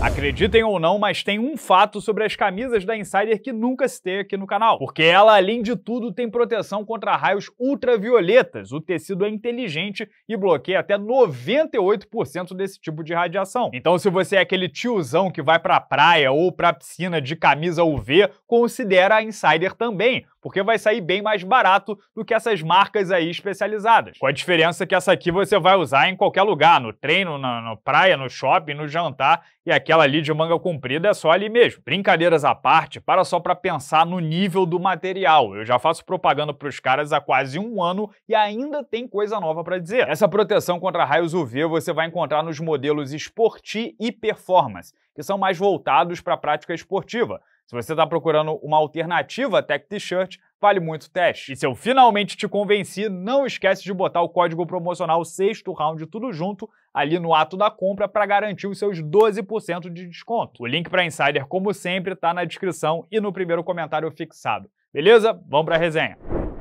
Acreditem ou não, mas tem um fato sobre as camisas da Insider que nunca se aqui no canal. Porque ela, além de tudo, tem proteção contra raios ultravioletas. O tecido é inteligente e bloqueia até 98% desse tipo de radiação. Então, se você é aquele tiozão que vai pra praia ou pra piscina de camisa UV, considera a Insider também porque vai sair bem mais barato do que essas marcas aí especializadas. Com a diferença que essa aqui você vai usar em qualquer lugar, no treino, na, na praia, no shopping, no jantar, e aquela ali de manga comprida é só ali mesmo. Brincadeiras à parte, para só para pensar no nível do material. Eu já faço propaganda para os caras há quase um ano e ainda tem coisa nova para dizer. Essa proteção contra raios UV você vai encontrar nos modelos Sporty e Performance, que são mais voltados para a prática esportiva se você está procurando uma alternativa à Tech T-Shirt, vale muito o teste. E se eu finalmente te convenci, não esquece de botar o código promocional sexto round tudo junto ali no ato da compra para garantir os seus 12% de desconto. O link para Insider, como sempre, está na descrição e no primeiro comentário fixado. Beleza? Vamos para a resenha.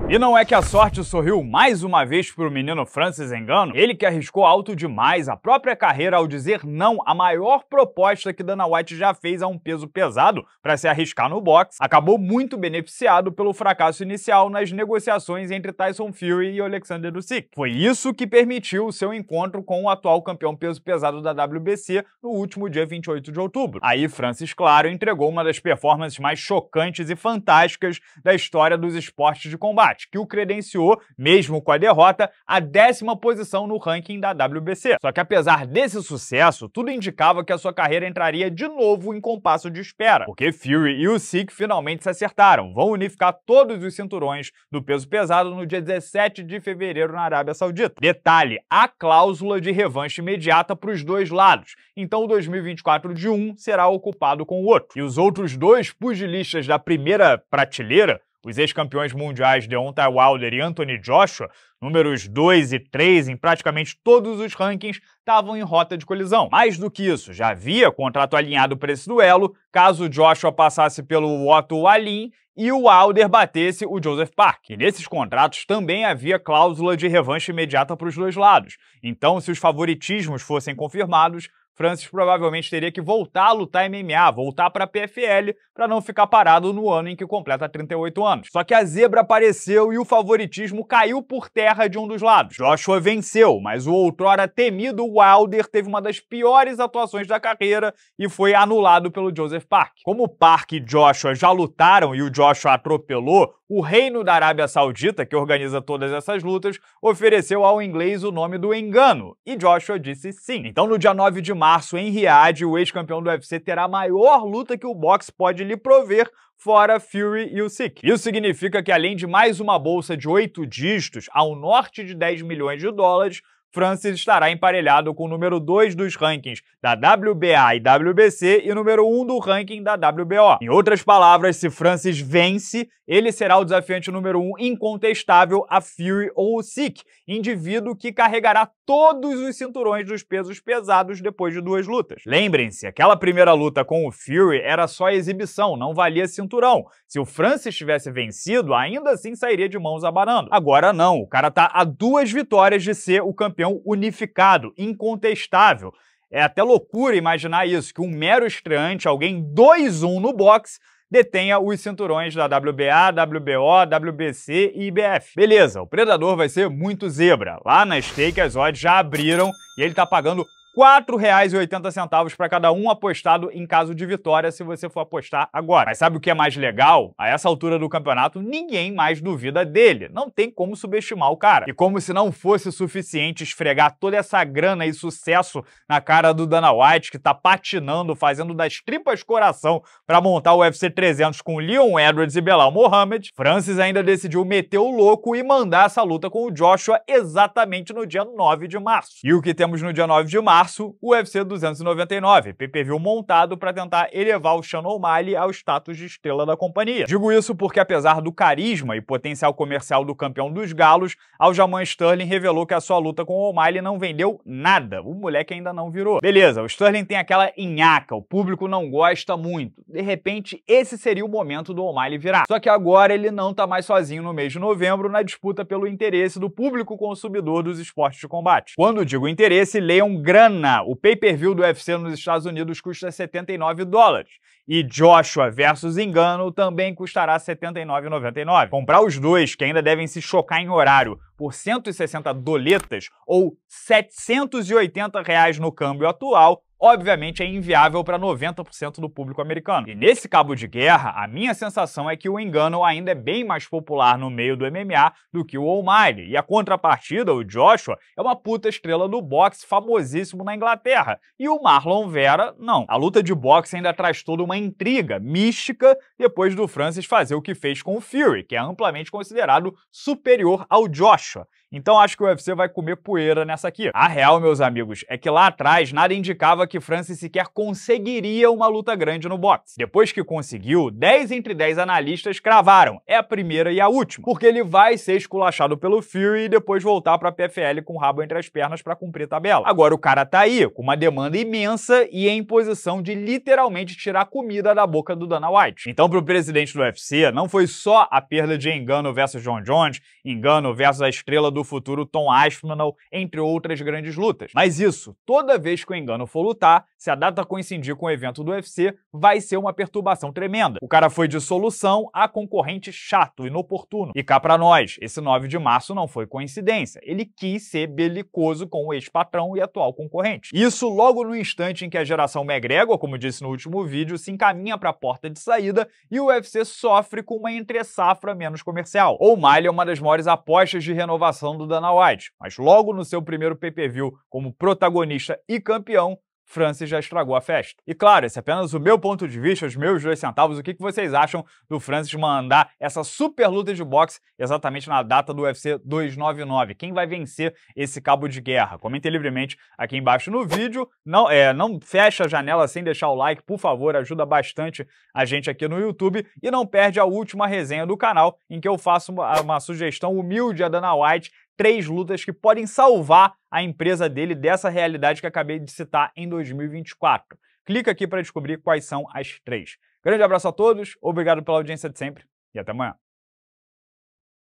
E não é que a sorte sorriu mais uma vez para o menino Francis Engano? Ele que arriscou alto demais a própria carreira ao dizer não à maior proposta que Dana White já fez a um peso pesado para se arriscar no boxe, acabou muito beneficiado pelo fracasso inicial nas negociações entre Tyson Fury e Alexander Usyk. Foi isso que permitiu o seu encontro com o atual campeão peso pesado da WBC no último dia 28 de outubro. Aí Francis, claro, entregou uma das performances mais chocantes e fantásticas da história dos esportes de combate que o credenciou, mesmo com a derrota, a décima posição no ranking da WBC. Só que apesar desse sucesso, tudo indicava que a sua carreira entraria de novo em compasso de espera, porque Fury e o Usyk finalmente se acertaram, vão unificar todos os cinturões do peso pesado no dia 17 de fevereiro na Arábia Saudita. Detalhe, há cláusula de revanche imediata para os dois lados, então o 2024 de um será ocupado com o outro. E os outros dois pugilistas da primeira prateleira os ex-campeões mundiais Deontay Wilder e Anthony Joshua, números 2 e 3 em praticamente todos os rankings, estavam em rota de colisão. Mais do que isso, já havia contrato alinhado para esse duelo, caso Joshua passasse pelo Otto Alin e o Wilder batesse o Joseph Park. E nesses contratos também havia cláusula de revanche imediata para os dois lados. Então, se os favoritismos fossem confirmados, Francis provavelmente teria que voltar a lutar MMA, voltar para a PFL, para não ficar parado no ano em que completa 38 anos. Só que a zebra apareceu e o favoritismo caiu por terra de um dos lados. Joshua venceu, mas o outrora temido Wilder teve uma das piores atuações da carreira e foi anulado pelo Joseph Park. Como Park e Joshua já lutaram e o Joshua atropelou, o reino da Arábia Saudita, que organiza todas essas lutas, ofereceu ao inglês o nome do engano, e Joshua disse sim. Então, no dia 9 de março, março em Riad, o ex-campeão do UFC terá a maior luta que o boxe pode lhe prover, fora Fury e o Usyk. Isso significa que além de mais uma bolsa de oito dígitos, ao norte de 10 milhões de dólares, Francis estará emparelhado com o número 2 dos rankings da WBA e WBC e número 1 um do ranking da WBO. Em outras palavras, se Francis vence, ele será o desafiante número um incontestável a Fury ou Sick, indivíduo que carregará todos os cinturões dos pesos pesados depois de duas lutas. Lembrem-se, aquela primeira luta com o Fury era só exibição, não valia cinturão. Se o Francis tivesse vencido, ainda assim sairia de mãos abanando. Agora não, o cara tá a duas vitórias de ser o campeão unificado, incontestável. É até loucura imaginar isso, que um mero estreante, alguém 2-1 no boxe, detenha os cinturões da WBA, WBO, WBC e IBF. Beleza, o Predador vai ser muito zebra. Lá na stake as odds já abriram e ele tá pagando R$ 4,80 para cada um apostado em caso de vitória, se você for apostar agora. Mas sabe o que é mais legal? A essa altura do campeonato, ninguém mais duvida dele. Não tem como subestimar o cara. E como se não fosse suficiente esfregar toda essa grana e sucesso na cara do Dana White, que tá patinando, fazendo das tripas coração para montar o UFC 300 com Leon Edwards e Belal Mohamed, Francis ainda decidiu meter o louco e mandar essa luta com o Joshua exatamente no dia 9 de março. E o que temos no dia 9 de março? março, o UFC 299, PPV montado para tentar elevar o Sean O'Malley ao status de estrela da companhia. Digo isso porque, apesar do carisma e potencial comercial do campeão dos galos, Aljamain Sterling revelou que a sua luta com o O'Malley não vendeu nada. O moleque ainda não virou. Beleza, o Sterling tem aquela inhaca, o público não gosta muito. De repente, esse seria o momento do O'Malley virar. Só que agora ele não tá mais sozinho no mês de novembro na disputa pelo interesse do público consumidor dos esportes de combate. Quando digo interesse, leiam grana o pay-per-view do UFC nos Estados Unidos custa 79 dólares. E Joshua versus Engano também custará 79,99. Comprar os dois, que ainda devem se chocar em horário, por 160 doletas ou 780 reais no câmbio atual, obviamente é inviável para 90% do público americano. E nesse cabo de guerra, a minha sensação é que o engano ainda é bem mais popular no meio do MMA do que o O'Malley. e a contrapartida, o Joshua, é uma puta estrela do boxe famosíssimo na Inglaterra, e o Marlon Vera não. A luta de boxe ainda traz toda uma intriga mística depois do Francis fazer o que fez com o Fury, que é amplamente considerado superior ao Joshua. Então acho que o UFC vai comer poeira nessa aqui. A real, meus amigos, é que lá atrás nada indicava que Francis sequer conseguiria uma luta grande no boxe. Depois que conseguiu, 10 entre 10 analistas cravaram. É a primeira e a última. Porque ele vai ser esculachado pelo Fury e depois voltar pra PFL com o rabo entre as pernas para cumprir tabela. Agora o cara tá aí, com uma demanda imensa e em posição de literalmente tirar comida da boca do Dana White. Então pro presidente do UFC, não foi só a perda de Engano versus John Jones, Engano versus a estrela do do futuro Tom Aspinall, entre outras grandes lutas. Mas isso, toda vez que o engano for lutar, se a data coincidir com o evento do UFC, vai ser uma perturbação tremenda. O cara foi de solução a concorrente chato, inoportuno. E cá pra nós, esse 9 de março não foi coincidência. Ele quis ser belicoso com o ex-patrão e atual concorrente. Isso logo no instante em que a geração McGregor, como disse no último vídeo, se encaminha para a porta de saída e o UFC sofre com uma entre-safra menos comercial. O O'Malley é uma das maiores apostas de renovação do Dana White, mas logo no seu primeiro PPV como protagonista e campeão, Francis já estragou a festa. E claro, esse é apenas o meu ponto de vista, os meus dois centavos. O que vocês acham do Francis mandar essa super luta de boxe exatamente na data do UFC 299? Quem vai vencer esse cabo de guerra? Comentem livremente aqui embaixo no vídeo. Não, é, não fecha a janela sem deixar o like, por favor, ajuda bastante a gente aqui no YouTube. E não perde a última resenha do canal, em que eu faço uma, uma sugestão humilde a Dana White três lutas que podem salvar a empresa dele dessa realidade que acabei de citar em 2024. Clica aqui para descobrir quais são as três. Grande abraço a todos, obrigado pela audiência de sempre e até amanhã.